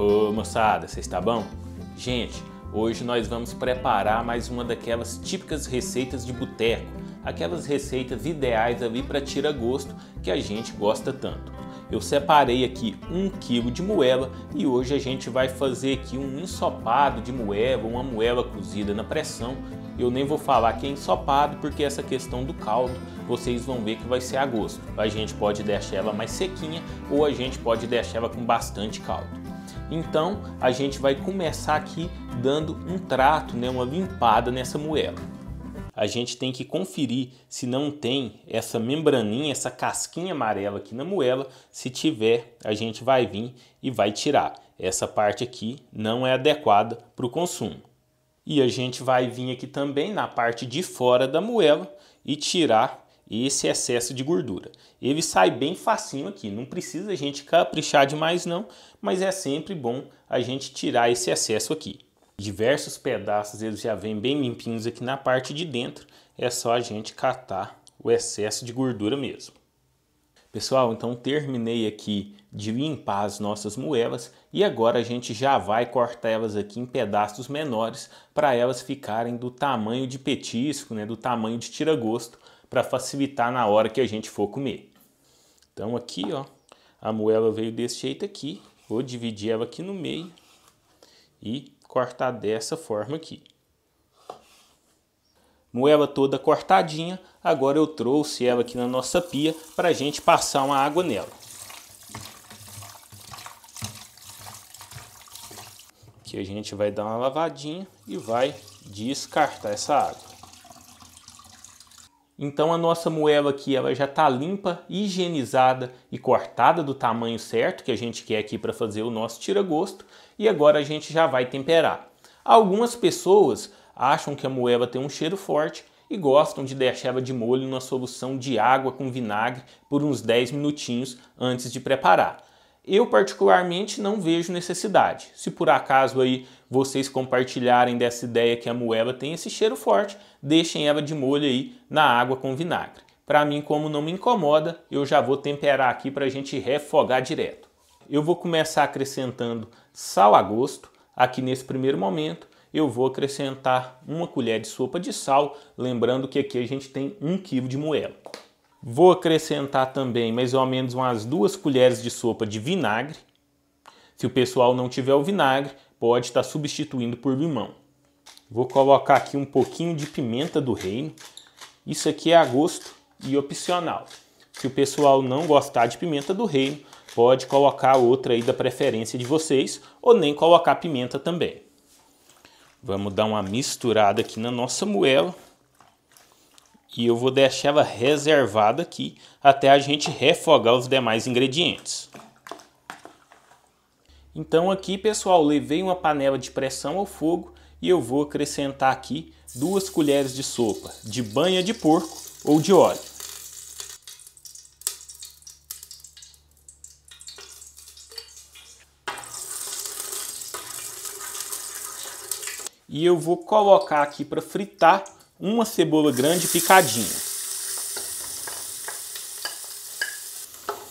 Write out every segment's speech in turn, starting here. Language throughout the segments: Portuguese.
Ô moçada, você está bom? Gente, hoje nós vamos preparar mais uma daquelas típicas receitas de boteco, aquelas receitas ideais ali para tira gosto que a gente gosta tanto. Eu separei aqui um quilo de moela e hoje a gente vai fazer aqui um ensopado de moela, uma moela cozida na pressão. Eu nem vou falar que é ensopado porque essa questão do caldo vocês vão ver que vai ser a gosto. A gente pode deixar ela mais sequinha ou a gente pode deixar ela com bastante caldo. Então a gente vai começar aqui dando um trato, né, uma limpada nessa moela. A gente tem que conferir se não tem essa membraninha, essa casquinha amarela aqui na moela. Se tiver, a gente vai vir e vai tirar. Essa parte aqui não é adequada para o consumo. E a gente vai vir aqui também na parte de fora da moela e tirar esse excesso de gordura. Ele sai bem facinho aqui, não precisa a gente caprichar demais não, mas é sempre bom a gente tirar esse excesso aqui. Diversos pedaços eles já vêm bem limpinhos aqui na parte de dentro, é só a gente catar o excesso de gordura mesmo. Pessoal, então terminei aqui de limpar as nossas moelas e agora a gente já vai cortar elas aqui em pedaços menores para elas ficarem do tamanho de petisco, né, do tamanho de tira-gosto, para facilitar na hora que a gente for comer. Então aqui, ó, a moela veio desse jeito aqui. Vou dividir ela aqui no meio e cortar dessa forma aqui. Moela toda cortadinha, agora eu trouxe ela aqui na nossa pia para a gente passar uma água nela. Aqui a gente vai dar uma lavadinha e vai descartar essa água. Então a nossa moela aqui ela já está limpa, higienizada e cortada do tamanho certo que a gente quer aqui para fazer o nosso tira-gosto. E agora a gente já vai temperar. Algumas pessoas acham que a moela tem um cheiro forte e gostam de deixar ela de molho numa solução de água com vinagre por uns 10 minutinhos antes de preparar. Eu particularmente não vejo necessidade. Se por acaso aí vocês compartilharem dessa ideia que a moela tem esse cheiro forte, deixem ela de molho aí na água com vinagre. Para mim, como não me incomoda, eu já vou temperar aqui para a gente refogar direto. Eu vou começar acrescentando sal a gosto. Aqui nesse primeiro momento, eu vou acrescentar uma colher de sopa de sal, lembrando que aqui a gente tem um quilo de moela. Vou acrescentar também mais ou menos umas duas colheres de sopa de vinagre. Se o pessoal não tiver o vinagre, pode estar substituindo por limão. Vou colocar aqui um pouquinho de pimenta do reino. Isso aqui é a gosto e opcional. Se o pessoal não gostar de pimenta do reino, pode colocar outra aí da preferência de vocês ou nem colocar pimenta também. Vamos dar uma misturada aqui na nossa moela. E eu vou deixar ela reservada aqui até a gente refogar os demais ingredientes. Então aqui, pessoal, levei uma panela de pressão ao fogo e eu vou acrescentar aqui duas colheres de sopa de banha de porco ou de óleo. E eu vou colocar aqui para fritar uma cebola grande picadinha.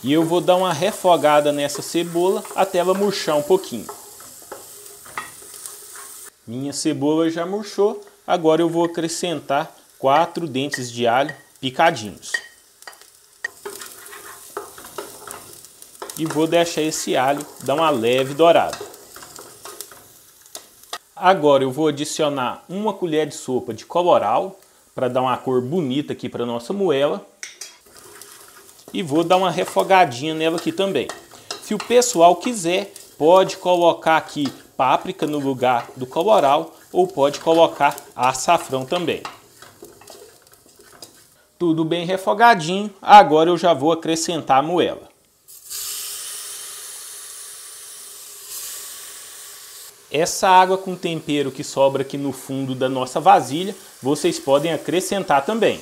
E eu vou dar uma refogada nessa cebola até ela murchar um pouquinho. Minha cebola já murchou, agora eu vou acrescentar quatro dentes de alho picadinhos. E vou deixar esse alho dar uma leve dourada. Agora eu vou adicionar uma colher de sopa de coloral para dar uma cor bonita aqui para nossa moela. E vou dar uma refogadinha nela aqui também. Se o pessoal quiser, pode colocar aqui páprica no lugar do coloral ou pode colocar açafrão também. Tudo bem refogadinho, agora eu já vou acrescentar a moela. Essa água com tempero que sobra aqui no fundo da nossa vasilha, vocês podem acrescentar também.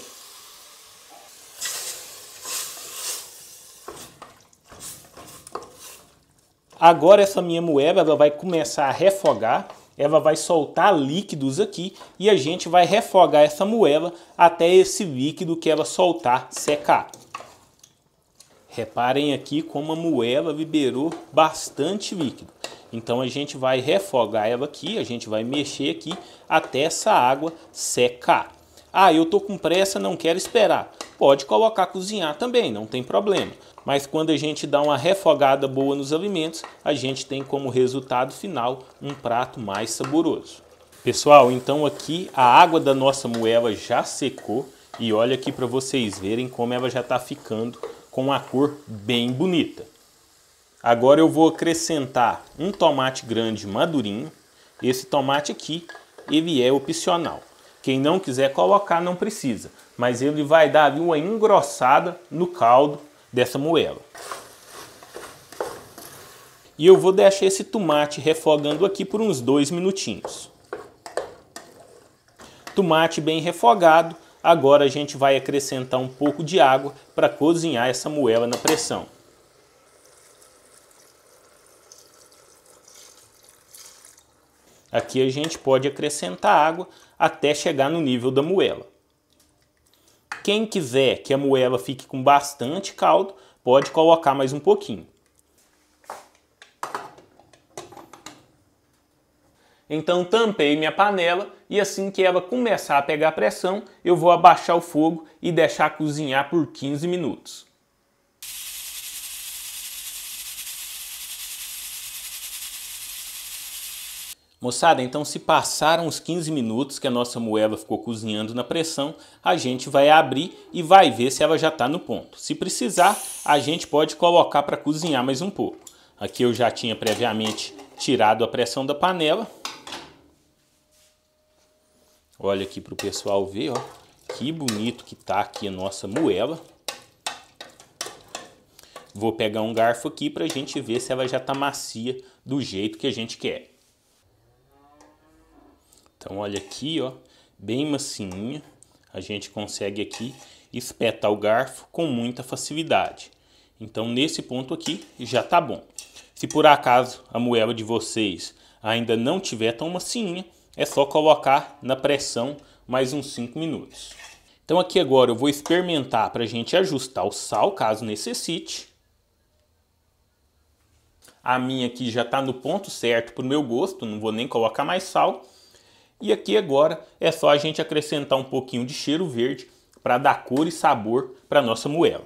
Agora essa minha moela ela vai começar a refogar, ela vai soltar líquidos aqui e a gente vai refogar essa moela até esse líquido que ela soltar secar. Reparem aqui como a moela liberou bastante líquido. Então a gente vai refogar ela aqui, a gente vai mexer aqui até essa água secar. Ah, eu tô com pressa, não quero esperar. Pode colocar cozinhar também, não tem problema. Mas quando a gente dá uma refogada boa nos alimentos, a gente tem como resultado final um prato mais saboroso. Pessoal, então aqui a água da nossa moela já secou e olha aqui para vocês verem como ela já está ficando com a cor bem bonita. Agora eu vou acrescentar um tomate grande madurinho. Esse tomate aqui, ele é opcional. Quem não quiser colocar, não precisa. Mas ele vai dar uma engrossada no caldo dessa moela. E eu vou deixar esse tomate refogando aqui por uns dois minutinhos. Tomate bem refogado. Agora a gente vai acrescentar um pouco de água para cozinhar essa moela na pressão. Aqui a gente pode acrescentar água até chegar no nível da moela. Quem quiser que a moela fique com bastante caldo, pode colocar mais um pouquinho. Então tampei minha panela e assim que ela começar a pegar pressão, eu vou abaixar o fogo e deixar cozinhar por 15 minutos. Moçada, então se passaram os 15 minutos que a nossa moela ficou cozinhando na pressão, a gente vai abrir e vai ver se ela já está no ponto. Se precisar, a gente pode colocar para cozinhar mais um pouco. Aqui eu já tinha previamente tirado a pressão da panela. Olha aqui para o pessoal ver, ó, que bonito que tá aqui a nossa moela. Vou pegar um garfo aqui para a gente ver se ela já está macia do jeito que a gente quer. Então olha aqui, ó, bem macinha, a gente consegue aqui espetar o garfo com muita facilidade. Então nesse ponto aqui já tá bom. Se por acaso a moela de vocês ainda não tiver tão macinha, é só colocar na pressão mais uns 5 minutos. Então aqui agora eu vou experimentar para a gente ajustar o sal caso necessite. A minha aqui já está no ponto certo para o meu gosto, não vou nem colocar mais sal. E aqui agora é só a gente acrescentar um pouquinho de cheiro verde para dar cor e sabor para nossa moela.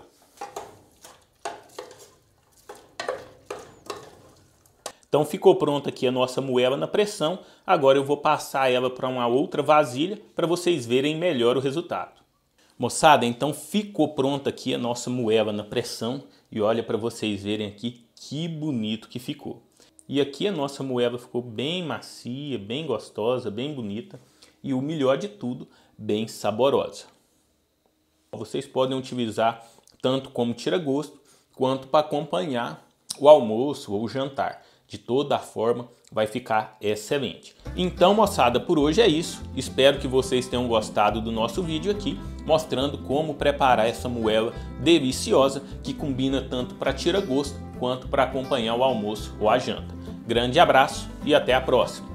Então ficou pronta aqui a nossa moela na pressão. Agora eu vou passar ela para uma outra vasilha para vocês verem melhor o resultado. Moçada, então ficou pronta aqui a nossa moela na pressão e olha para vocês verem aqui que bonito que ficou. E aqui a nossa moeba ficou bem macia, bem gostosa, bem bonita e o melhor de tudo, bem saborosa. Vocês podem utilizar tanto como tira-gosto quanto para acompanhar o almoço ou o jantar de toda forma vai ficar excelente. Então, moçada, por hoje é isso. Espero que vocês tenham gostado do nosso vídeo aqui, mostrando como preparar essa moela deliciosa que combina tanto para tirar gosto quanto para acompanhar o almoço ou a janta. Grande abraço e até a próxima!